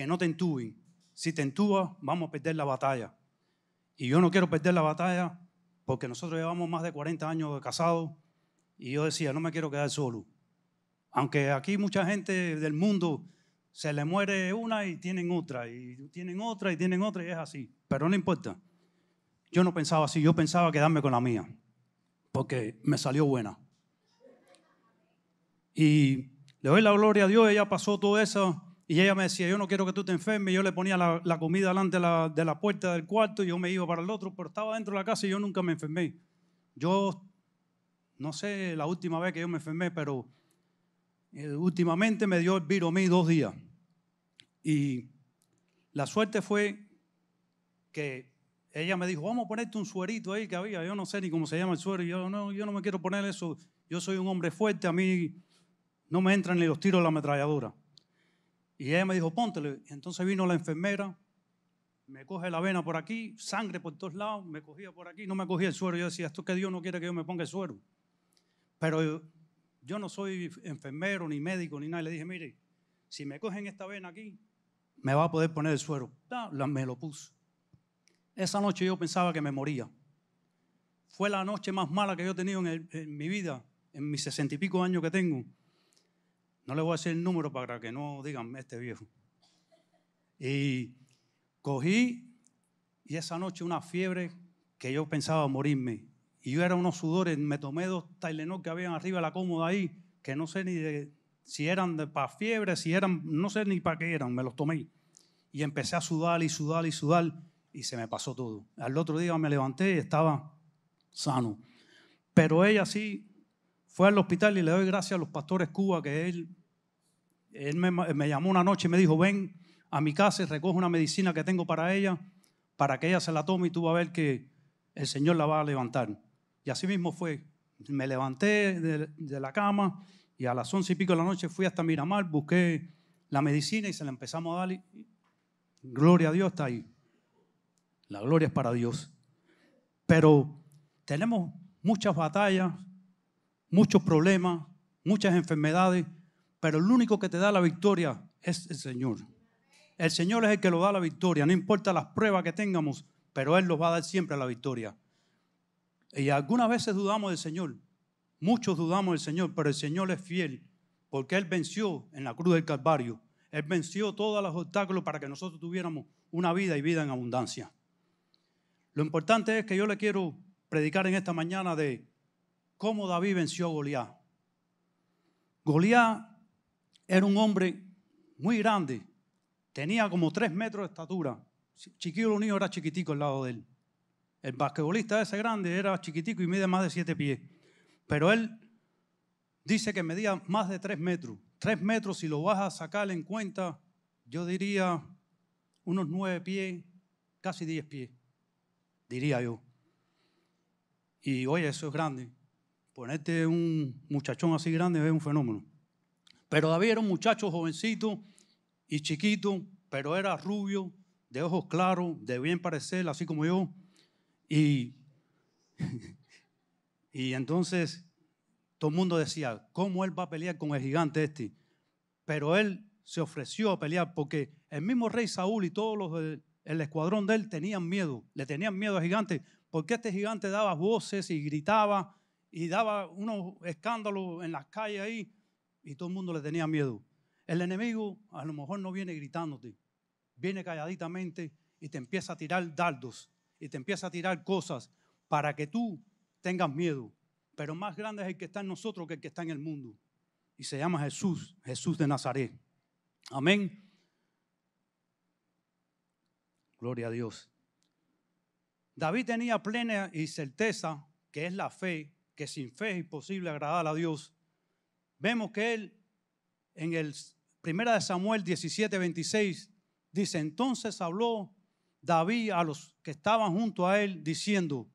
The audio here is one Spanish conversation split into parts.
que no te Si te entúas, vamos a perder la batalla. Y yo no quiero perder la batalla porque nosotros llevamos más de 40 años casados y yo decía, no me quiero quedar solo. Aunque aquí mucha gente del mundo se le muere una y tienen otra, y tienen otra, y tienen otra, y es así. Pero no importa. Yo no pensaba así, yo pensaba quedarme con la mía, porque me salió buena. Y le doy la gloria a Dios, ella pasó todo eso, y ella me decía, yo no quiero que tú te enfermes. Yo le ponía la, comida delante de la, puerta del cuarto, y yo me iba para el otro, pero estaba dentro de la casa y yo nunca me enfermé. Yo no sé la última vez que yo me enfermé, pero eh, últimamente me dio el mí dos días. Y la suerte fue que ella me dijo, vamos a ponerte un suerito ahí que había, yo no sé ni cómo se llama el suero, yo no, yo no me quiero poner eso, yo soy un hombre fuerte, a mí no me entran ni los tiros de la ametralladora. Y ella me dijo, póntele. Entonces vino la enfermera, me coge la vena por aquí, sangre por todos lados, me cogía por aquí, no me cogía el suero. Yo decía, esto que Dios no quiere que yo me ponga el suero. Pero yo, no soy enfermero, ni médico, ni nada. le dije, mire, si me cogen esta vena aquí, me va a poder poner el suero. me lo puso. Esa noche yo pensaba que me moría. Fue la noche más mala que yo he tenido en, en mi vida, en mis sesenta y pico años que tengo. No le voy a decir el número para que no digan este viejo. Y cogí y esa noche una fiebre que yo pensaba morirme. Y yo era unos sudores, me tomé dos Tylenol que habían arriba de la cómoda ahí, que no sé ni si eran para fiebre, si eran, no sé ni para qué eran, me los tomé. Y empecé a sudar y sudar y sudar y se me pasó todo. Al otro día me levanté y estaba sano. Pero ella sí fue al hospital y le doy gracias a los pastores Cuba que él, él me, llamó una noche y me dijo, ven a mi casa y recoge una medicina que tengo para ella, para que ella se la tome y tú vas a ver que el Señor la va a levantar. Y así mismo fue. Me levanté de, la cama y a las once y pico de la noche fui hasta Miramar, busqué la medicina y se la empezamos a dar. gloria a Dios está ahí. La gloria es para Dios. Pero tenemos muchas batallas muchos problemas, muchas enfermedades, pero el único que te da la victoria es el Señor. El Señor es el que lo da la victoria, no importa las pruebas que tengamos, pero Él nos va a dar siempre la victoria. Y algunas veces dudamos del Señor, muchos dudamos del Señor, pero el Señor es fiel, porque Él venció en la cruz del Calvario, Él venció todos los obstáculos para que nosotros tuviéramos una vida y vida en abundancia. Lo importante es que yo le quiero predicar en esta mañana de cómo David venció a Goliat. Goliat era un hombre muy grande, tenía como tres metros de estatura. Chiquillo niño era chiquitico al lado de él. El basquetbolista ese grande era chiquitico y mide más de siete pies. Pero él dice que medía más de tres metros. Tres metros, si lo vas a sacar en cuenta, yo diría unos nueve pies, casi diez pies, diría yo. Y oye, eso es grande ponerte un muchachón así grande es un fenómeno. Pero David era un muchacho jovencito y chiquito, pero era rubio, de ojos claros, de bien parecer, así como yo. Y, y entonces todo el mundo decía, ¿cómo él va a pelear con el gigante este? Pero él se ofreció a pelear porque el mismo rey Saúl y todos los el escuadrón de él tenían miedo, le tenían miedo al gigante, porque este gigante daba voces y gritaba y daba unos escándalos en las calles ahí y todo el mundo le tenía miedo. El enemigo a lo mejor no viene gritándote, viene calladitamente y te empieza a tirar dardos y te empieza a tirar cosas para que tú tengas miedo. Pero más grande es el que está en nosotros que el que está en el mundo. Y se llama Jesús, Jesús de Nazaret. Amén. Gloria a Dios. David tenía plena y certeza, que es la fe, que sin fe es imposible agradar a Dios. Vemos que él en el primera de Samuel 17, 26 dice, entonces habló David a los que estaban junto a él diciendo,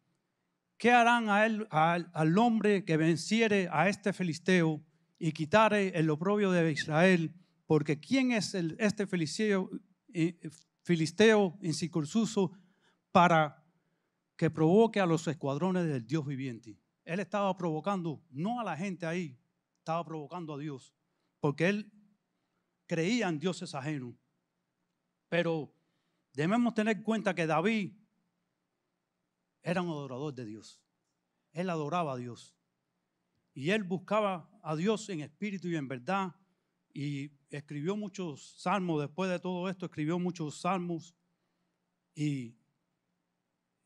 ¿qué harán a él, al hombre que venciere a este filisteo y quitare el oprobio de Israel? Porque ¿quién es el, este filisteo, eh, filisteo incircunciso para que provoque a los escuadrones del Dios viviente? Él estaba provocando, no a la gente ahí, estaba provocando a Dios, porque él creía en dioses ajenos. Pero debemos tener en cuenta que David era un adorador de Dios. Él adoraba a Dios. Y él buscaba a Dios en espíritu y en verdad. Y escribió muchos salmos. Después de todo esto, escribió muchos salmos. Y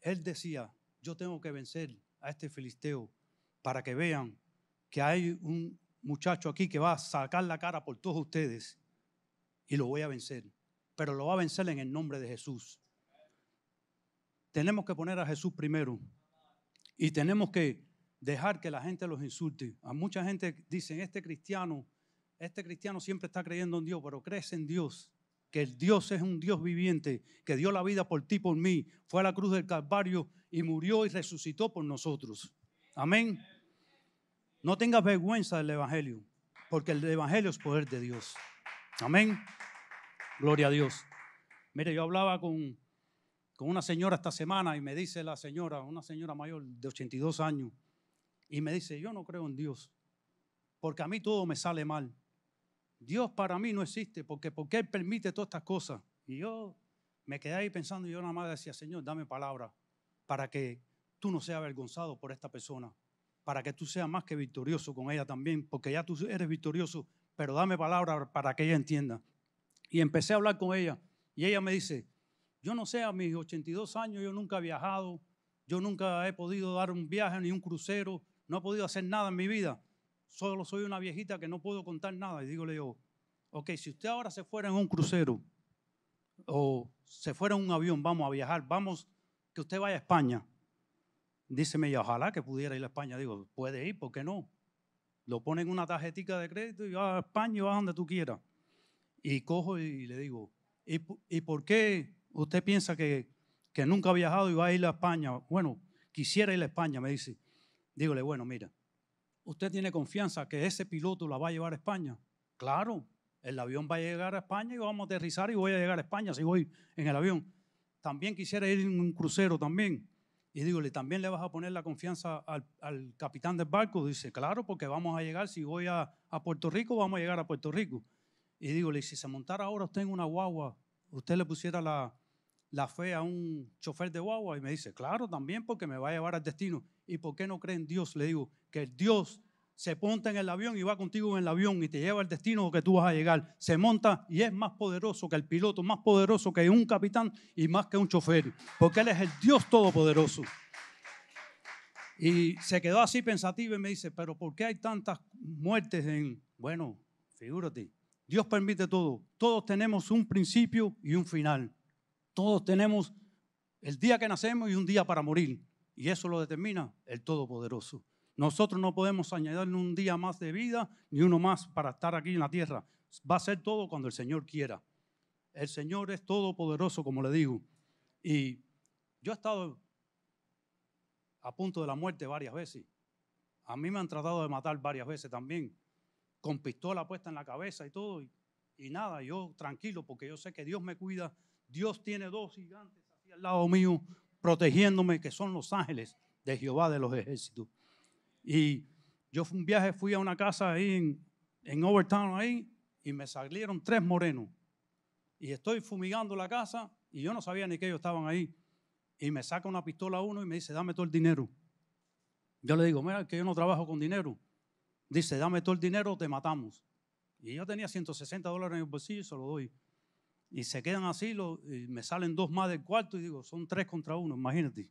él decía, yo tengo que vencer a este filisteo para que vean que hay un muchacho aquí que va a sacar la cara por todos ustedes y lo voy a vencer. Pero lo va a vencer en el nombre de Jesús. Tenemos que poner a Jesús primero y tenemos que dejar que la gente los insulte. A mucha gente dicen, este cristiano, este cristiano siempre está creyendo en Dios, pero crece en Dios que el Dios es un Dios viviente, que dio la vida por ti, por mí, fue a la cruz del Calvario y murió y resucitó por nosotros. Amén. No tengas vergüenza del Evangelio, porque el Evangelio es poder de Dios. Amén. Gloria a Dios. Mire, yo hablaba con, con una señora esta semana y me dice la señora, una señora mayor de 82 años, y me dice, yo no creo en Dios, porque a mí todo me sale mal. Dios para mí no existe, porque porque Él permite todas estas cosas. Y yo me quedé ahí pensando y yo nada más decía, Señor, dame palabra para que tú no seas avergonzado por esta persona, para que tú seas más que victorioso con ella también, porque ya tú eres victorioso, pero dame palabra para que ella entienda. Y empecé a hablar con ella y ella me dice, yo no sé, a mis 82 años yo nunca he viajado, yo nunca he podido dar un viaje ni un crucero, no he podido hacer nada en mi vida, solo soy una viejita que no puedo contar nada. Y digo digo, ok, si usted ahora se fuera en un crucero o se fuera en un avión, vamos a viajar, vamos, que usted vaya a España. Díceme, ella, ojalá que pudiera ir a España. Digo, puede ir, ¿por qué no? Lo ponen en una tarjetita de crédito y va a España y a donde tú quieras. Y cojo y le digo, ¿y, por qué usted piensa que, que nunca ha viajado y va a ir a España? Bueno, quisiera ir a España, me dice. Dígole, bueno, mira, ¿Usted tiene confianza que ese piloto la va a llevar a España? Claro, el avión va a llegar a España y vamos a aterrizar y voy a llegar a España si voy en el avión. También quisiera ir en un crucero también. Y digo, también le vas a poner la confianza al, capitán del barco? Dice, claro, porque vamos a llegar, si voy a, Puerto Rico, vamos a llegar a Puerto Rico. Y digo, si se montara ahora usted en una guagua, usted le pusiera la, la fe a un chofer de guagua? Y me dice, claro, también porque me va a llevar al destino. ¿Y por qué no cree en Dios? Le digo, que el Dios se ponte en el avión y va contigo en el avión y te lleva al destino que tú vas a llegar. Se monta y es más poderoso que el piloto, más poderoso que un capitán y más que un chofer, porque Él es el Dios todopoderoso. Y se quedó así pensativo y me dice, pero ¿por qué hay tantas muertes en... Bueno, figúrate, Dios permite todo. Todos tenemos un principio y un final. Todos tenemos el día que nacemos y un día para morir. Y eso lo determina el Todopoderoso. Nosotros no podemos añadirle un día más de vida ni uno más para estar aquí en la tierra. Va a ser todo cuando el Señor quiera. El Señor es todopoderoso, como le digo. Y yo he estado a punto de la muerte varias veces. A mí me han tratado de matar varias veces también, con pistola puesta en la cabeza y todo. y nada, yo tranquilo, porque yo sé que Dios me cuida Dios tiene dos gigantes aquí al lado mío protegiéndome, que son los ángeles de Jehová de los ejércitos. Y yo fui un viaje, fui a una casa ahí en, Overtown, ahí, y me salieron tres morenos. Y estoy fumigando la casa y yo no sabía ni que ellos estaban ahí. Y me saca una pistola uno y me dice, dame todo el dinero. Yo le digo, mira, que yo no trabajo con dinero. Dice, dame todo el dinero te matamos. Y yo tenía 160 dólares en el bolsillo y se lo doy. Y se quedan así, me salen dos más del cuarto y digo, son tres contra uno, imagínate.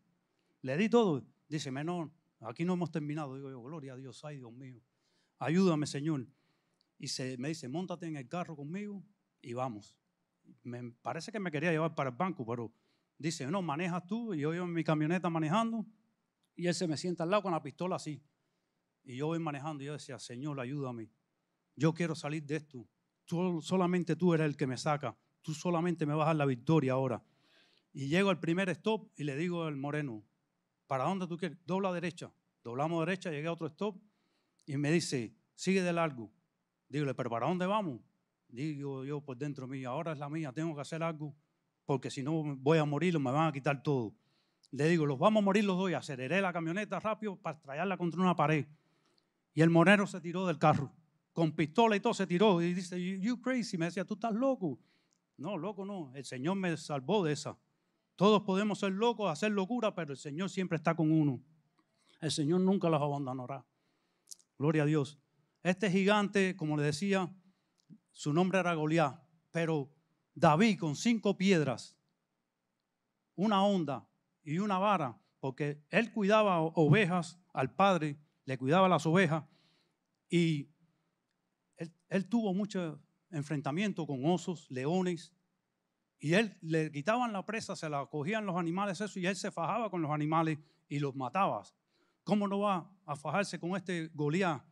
Le di todo. Dice, menor, aquí no hemos terminado. Digo yo, gloria a Dios, ay Dios mío. Ayúdame, Señor. Y se, me dice, montate en el carro conmigo y vamos. Me parece que me quería llevar para el banco, pero dice, no, manejas tú. Y yo en mi camioneta manejando y él se me sienta al lado con la pistola así. Y yo voy manejando y yo decía, Señor, ayúdame. Yo quiero salir de esto. solamente tú eres el que me saca tú solamente me vas a dar la victoria ahora. Y llego al primer stop y le digo al moreno, ¿para dónde tú quieres? Dobla derecha. Doblamos derecha, llegué a otro stop y me dice, sigue del largo. Digo, ¿pero para dónde vamos? Digo yo por pues dentro mío, ahora es la mía, tengo que hacer algo, porque si no voy a morir me van a quitar todo. Le digo, los vamos a morir los dos y aceleré la camioneta rápido para estrellarla contra una pared. Y el moreno se tiró del carro, con pistola y todo se tiró. Y dice, you crazy, me decía, tú estás loco. No, loco no, el Señor me salvó de esa. Todos podemos ser locos, hacer locura, pero el Señor siempre está con uno. El Señor nunca los abandonará. Gloria a Dios. Este gigante, como le decía, su nombre era Goliat, pero David con cinco piedras, una onda y una vara, porque él cuidaba ovejas al padre, le cuidaba las ovejas y él, tuvo mucho, enfrentamiento con osos, leones, y él le quitaban la presa, se la cogían los animales, eso, y él se fajaba con los animales y los mataba. ¿Cómo no va a fajarse con este Goliat?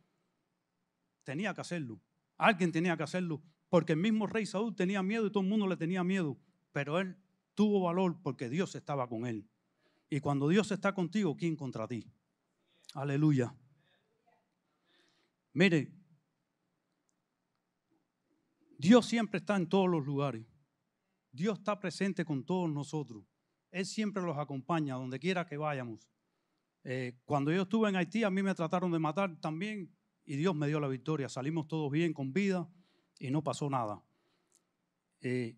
Tenía que hacerlo. Alguien tenía que hacerlo, porque el mismo rey Saúl tenía miedo y todo el mundo le tenía miedo, pero él tuvo valor porque Dios estaba con él. Y cuando Dios está contigo, ¿quién contra ti? Aleluya. Mire, Dios siempre está en todos los lugares. Dios está presente con todos nosotros. Él siempre los acompaña donde quiera que vayamos. Eh, cuando yo estuve en Haití, a mí me trataron de matar también y Dios me dio la victoria. Salimos todos bien, con vida y no pasó nada. Eh,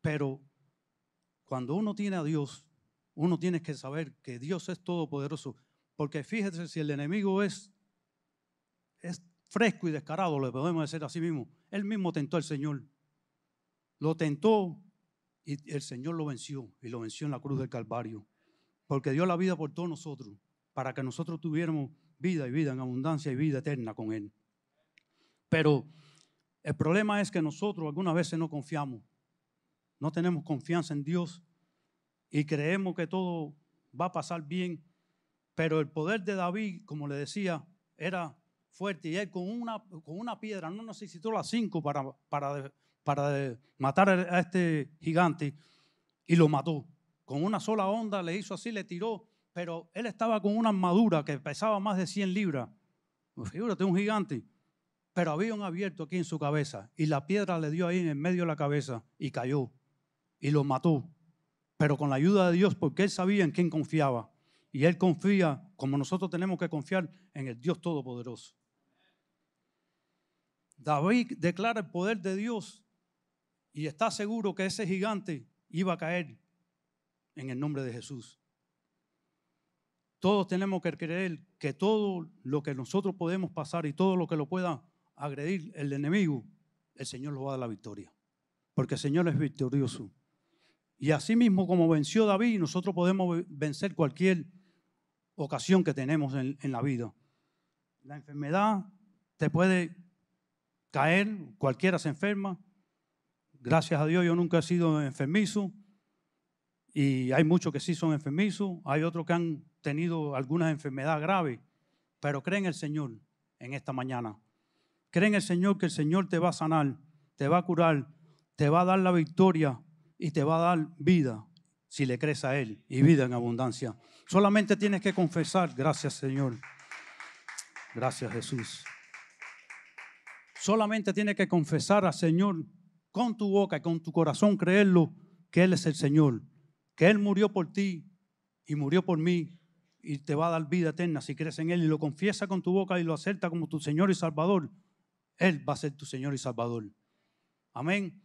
pero cuando uno tiene a Dios, uno tiene que saber que Dios es todopoderoso. Porque fíjese, si el enemigo es, es fresco y descarado, le podemos decir así mismo, él mismo tentó al Señor. Lo tentó y el Señor lo venció y lo venció en la cruz del Calvario. Porque dio la vida por todos nosotros, para que nosotros tuviéramos vida y vida en abundancia y vida eterna con Él. Pero el problema es que nosotros algunas veces no confiamos, no tenemos confianza en Dios y creemos que todo va a pasar bien. Pero el poder de David, como le decía, era fuerte y él con una, con una piedra no necesitó las cinco para, para, para matar a este gigante y lo mató. Con una sola onda le hizo así, le tiró, pero él estaba con una armadura que pesaba más de 100 libras. Fíjate, un gigante. Pero había un abierto aquí en su cabeza y la piedra le dio ahí en el medio de la cabeza y cayó y lo mató. Pero con la ayuda de Dios, porque él sabía en quién confiaba y él confía como nosotros tenemos que confiar en el Dios Todopoderoso. David declara el poder de Dios y está seguro que ese gigante iba a caer en el nombre de Jesús. Todos tenemos que creer que todo lo que nosotros podemos pasar y todo lo que lo pueda agredir el enemigo, el Señor lo va a dar la victoria. Porque el Señor es victorioso. Y así mismo como venció David, nosotros podemos vencer cualquier ocasión que tenemos en, la vida. La enfermedad te puede caer, cualquiera se enferma. Gracias a Dios yo nunca he sido enfermizo y hay muchos que sí son enfermizos, hay otros que han tenido algunas enfermedades graves, pero creen en el Señor en esta mañana. Creen en el Señor que el Señor te va a sanar, te va a curar, te va a dar la victoria y te va a dar vida si le crees a Él y vida en abundancia. Solamente tienes que confesar, gracias Señor. Gracias Jesús. Solamente tienes que confesar al Señor con tu boca y con tu corazón, creerlo, que Él es el Señor, que Él murió por ti y murió por mí y te va a dar vida eterna si crees en Él y lo confiesa con tu boca y lo acepta como tu Señor y Salvador. Él va a ser tu Señor y Salvador. Amén.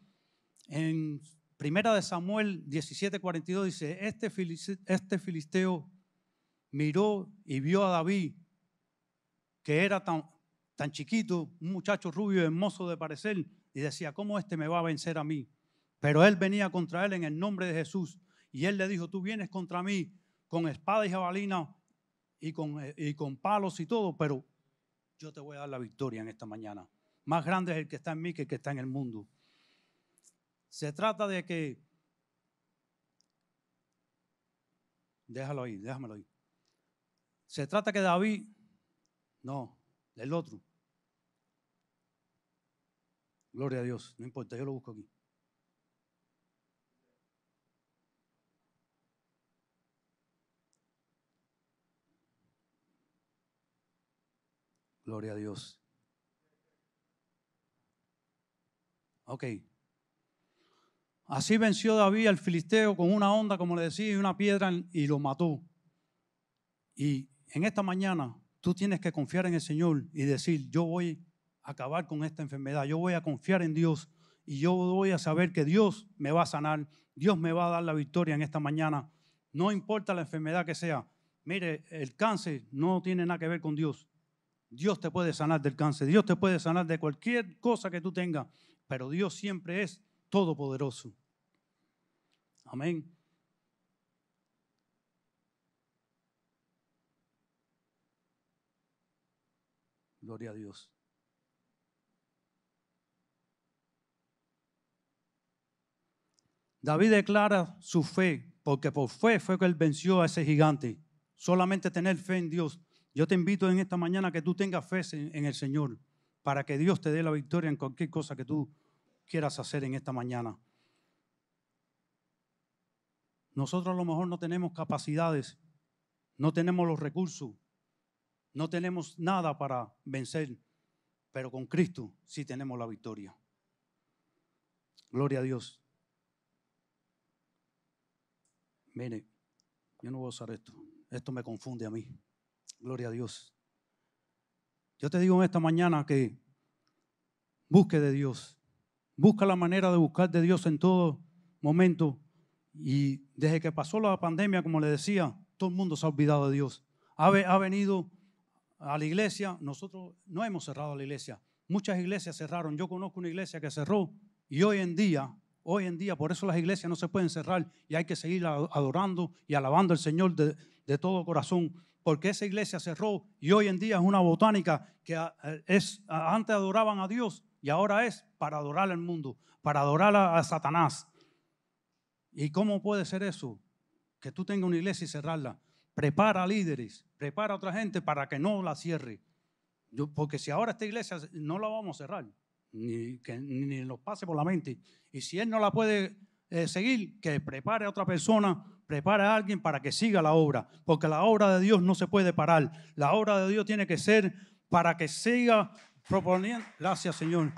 En Primera de Samuel 17:42 dice, este, este filisteo miró y vio a David, que era tan, tan chiquito, un muchacho rubio, hermoso de parecer, y decía, ¿cómo este me va a vencer a mí? Pero él venía contra él en el nombre de Jesús, y él le dijo, tú vienes contra mí con espada y jabalina y con, y con palos y todo, pero yo te voy a dar la victoria en esta mañana. Más grande es el que está en mí que el que está en el mundo. Se trata de que, déjalo ahí, déjamelo ahí. Se trata que David, no, del otro. Gloria a Dios, no importa, yo lo busco aquí. Gloria a Dios. Ok. Así venció David al filisteo con una onda, como le decía, y una piedra y lo mató. Y en esta mañana tú tienes que confiar en el Señor y decir, yo voy a acabar con esta enfermedad, yo voy a confiar en Dios y yo voy a saber que Dios me va a sanar, Dios me va a dar la victoria en esta mañana, no importa la enfermedad que sea. Mire, el cáncer no tiene nada que ver con Dios. Dios te puede sanar del cáncer, Dios te puede sanar de cualquier cosa que tú tengas, pero Dios siempre es todopoderoso. Amén. Gloria a Dios. David declara su fe, porque por fe fue que él venció a ese gigante. Solamente tener fe en Dios. Yo te invito en esta mañana que tú tengas fe en, el Señor, para que Dios te dé la victoria en cualquier cosa que tú quieras hacer en esta mañana. Nosotros a lo mejor no tenemos capacidades, no tenemos los recursos, no tenemos nada para vencer, pero con Cristo sí tenemos la victoria. Gloria a Dios. Mire, yo no voy a usar esto. Esto me confunde a mí. Gloria a Dios. Yo te digo en esta mañana que busque de Dios. Busca la manera de buscar de Dios en todo momento y desde que pasó la pandemia, como le decía, todo el mundo se ha olvidado de Dios. Ha, ha venido a la iglesia, nosotros no hemos cerrado la iglesia. Muchas iglesias cerraron. Yo conozco una iglesia que cerró y hoy en día, hoy en día, por eso las iglesias no se pueden cerrar y hay que seguir adorando y alabando al Señor de, todo corazón, porque esa iglesia cerró y hoy en día es una botánica que ah, es, ah, antes adoraban a Dios y ahora es para adorar al mundo, para adorar a Satanás. ¿Y cómo puede ser eso? Que tú tengas una iglesia y cerrarla. Prepara líderes, prepara a otra gente para que no la cierre. porque si ahora esta iglesia no la vamos a cerrar, ni que ni nos pase por la mente. Y si él no la puede eh, seguir, que prepare a otra persona, prepare a alguien para que siga la obra. Porque la obra de Dios no se puede parar. La obra de Dios tiene que ser para que siga proponiendo. Gracias, Señor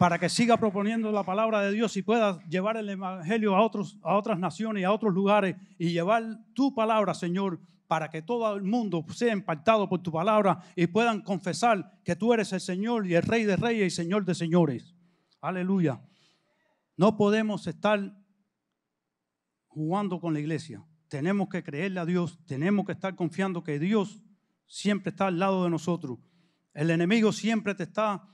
para que siga proponiendo la palabra de Dios y pueda llevar el Evangelio a, otros, a otras naciones y a otros lugares y llevar tu palabra, Señor, para que todo el mundo sea impactado por tu palabra y puedan confesar que tú eres el Señor y el Rey de Reyes y Señor de Señores. Aleluya. No podemos estar jugando con la iglesia. Tenemos que creerle a Dios, tenemos que estar confiando que Dios siempre está al lado de nosotros. El enemigo siempre te está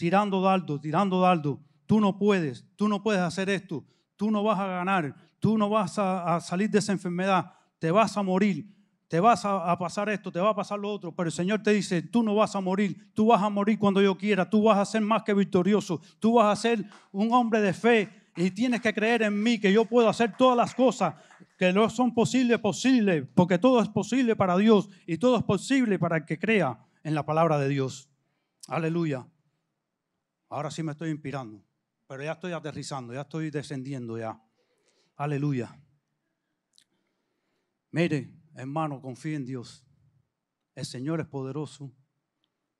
tirando dardo, tirando dardo. Tú no puedes, tú no puedes hacer esto, tú no vas a ganar, tú no vas a, salir de esa enfermedad, te vas a morir, te vas a, pasar esto, te va a pasar lo otro. Pero el Señor te dice, tú no vas a morir, tú vas a morir cuando yo quiera, tú vas a ser más que victorioso, tú vas a ser un hombre de fe y tienes que creer en mí que yo puedo hacer todas las cosas que no son posibles, posibles, porque todo es posible para Dios y todo es posible para el que crea en la palabra de Dios. Aleluya. Ahora sí me estoy inspirando, pero ya estoy aterrizando, ya estoy descendiendo ya. Aleluya. Mire, hermano, confíe en Dios. El Señor es poderoso.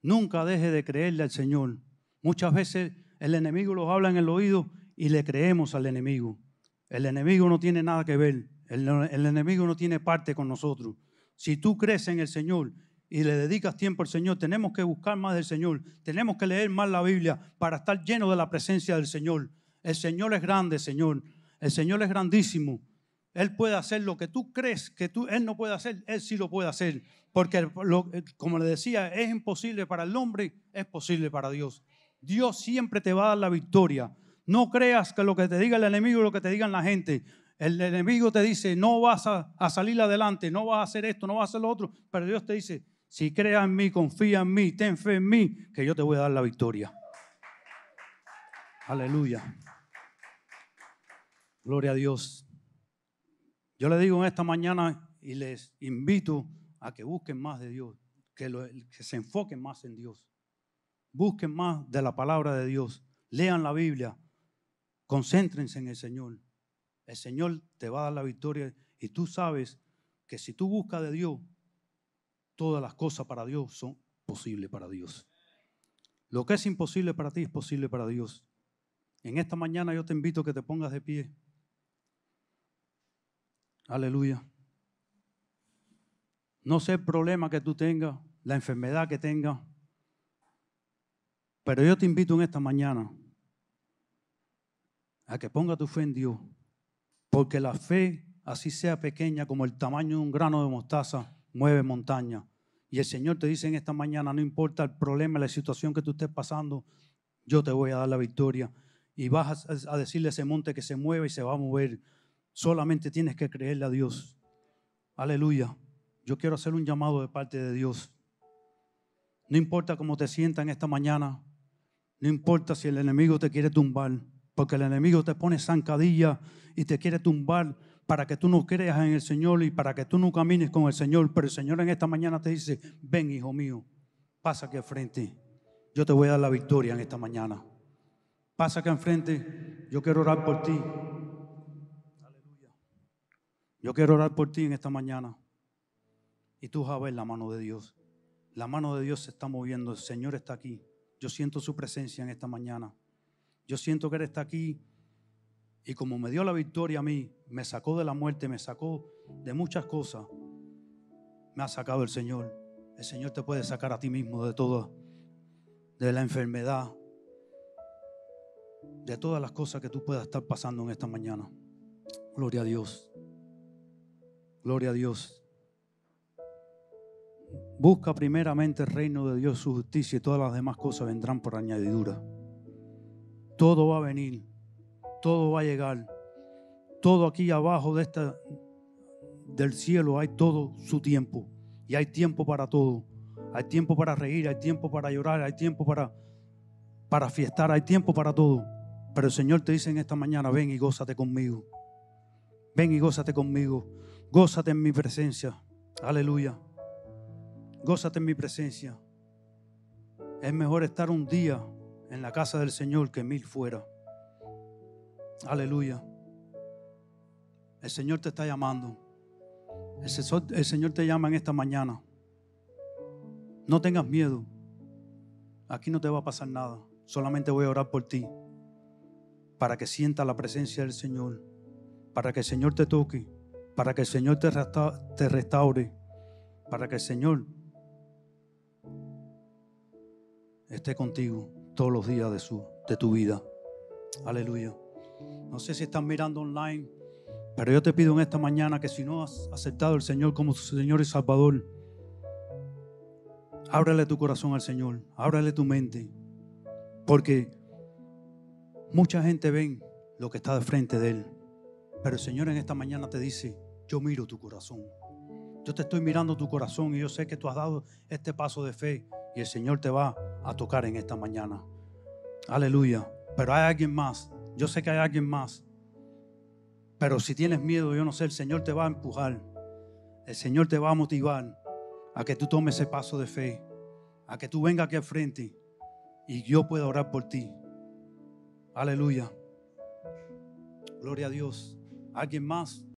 Nunca deje de creerle al Señor. Muchas veces el enemigo los habla en el oído y le creemos al enemigo. El enemigo no tiene nada que ver. El, el enemigo no tiene parte con nosotros. Si tú crees en el Señor y le dedicas tiempo al Señor, tenemos que buscar más del Señor, tenemos que leer más la Biblia para estar lleno de la presencia del Señor. El Señor es grande, Señor. El Señor es grandísimo. Él puede hacer lo que tú crees que tú, Él no puede hacer, Él sí lo puede hacer. Porque, como le decía, es imposible para el hombre, es posible para Dios. Dios siempre te va a dar la victoria. No creas que lo que te diga el enemigo es lo que te digan la gente. El enemigo te dice, no vas a, a salir adelante, no vas a hacer esto, no vas a hacer lo otro. Pero Dios te dice, si creas en mí, confía en mí, ten fe en mí, que yo te voy a dar la victoria. Aleluya. Gloria a Dios. Yo le digo en esta mañana y les invito a que busquen más de Dios, que, que se enfoquen más en Dios. Busquen más de la palabra de Dios. Lean la Biblia. Concéntrense en el Señor. El Señor te va a dar la victoria y tú sabes que si tú buscas de Dios, Todas las cosas para Dios son posibles para Dios. Lo que es imposible para ti es posible para Dios. En esta mañana yo te invito a que te pongas de pie. Aleluya. No sé el problema que tú tengas, la enfermedad que tengas, pero yo te invito en esta mañana a que ponga tu fe en Dios, porque la fe, así sea pequeña como el tamaño de un grano de mostaza, mueve montaña. Y el Señor te dice en esta mañana, no importa el problema, la situación que tú estés pasando, yo te voy a dar la victoria. Y vas a, decirle a ese monte que se mueve y se va a mover. Solamente tienes que creerle a Dios. Aleluya. Yo quiero hacer un llamado de parte de Dios. No importa cómo te en esta mañana. No importa si el enemigo te quiere tumbar. Porque el enemigo te pone zancadilla y te quiere tumbar para que tú no creas en el Señor y para que tú no camines con el Señor. Pero el Señor en esta mañana te dice, ven hijo mío, pasa que enfrente. frente. Yo te voy a dar la victoria en esta mañana. Pasa que enfrente, yo quiero orar por ti. Aleluya. Yo quiero orar por ti en esta mañana. Y tú vas a ver la mano de Dios. La mano de Dios se está moviendo, el Señor está aquí. Yo siento su presencia en esta mañana. Yo siento que Él está aquí y como me dio la victoria a mí, me sacó de la muerte, me sacó de muchas cosas, me ha sacado el Señor. El Señor te puede sacar a ti mismo de todo, de la enfermedad, de todas las cosas que tú puedas estar pasando en esta mañana. Gloria a Dios. Gloria a Dios. Busca primeramente el reino de Dios, su justicia y todas las demás cosas vendrán por añadidura. Todo va a venir todo va a llegar. Todo aquí abajo de esta, del cielo hay todo su tiempo. Y hay tiempo para todo. Hay tiempo para reír, hay tiempo para llorar, hay tiempo para, para fiestar, hay tiempo para todo. Pero el Señor te dice en esta mañana, ven y gózate conmigo. Ven y gózate conmigo. Gózate en mi presencia. Aleluya. Gózate en mi presencia. Es mejor estar un día en la casa del Señor que mil fuera. Aleluya. El Señor te está llamando. El, Señor, te llama en esta mañana. No tengas miedo. Aquí no te va a pasar nada. Solamente voy a orar por ti. Para que sienta la presencia del Señor. Para que el Señor te toque. Para que el Señor te, restaure. Para que el Señor esté contigo todos los días de, de tu vida. Aleluya. No sé si están mirando online, pero yo te pido en esta mañana que si no has aceptado al Señor como su Señor y Salvador, ábrele tu corazón al Señor, ábrele tu mente, porque mucha gente ve lo que está de frente de Él, pero el Señor en esta mañana te dice, yo miro tu corazón, yo te estoy mirando tu corazón y yo sé que tú has dado este paso de fe y el Señor te va a tocar en esta mañana. Aleluya, pero hay alguien más yo sé que hay alguien más. Pero si tienes miedo, yo no sé, el Señor te va a empujar. El Señor te va a motivar a que tú tomes ese paso de fe, a que tú vengas aquí al frente y yo pueda orar por ti. Aleluya. Gloria a Dios. ¿Alguien más?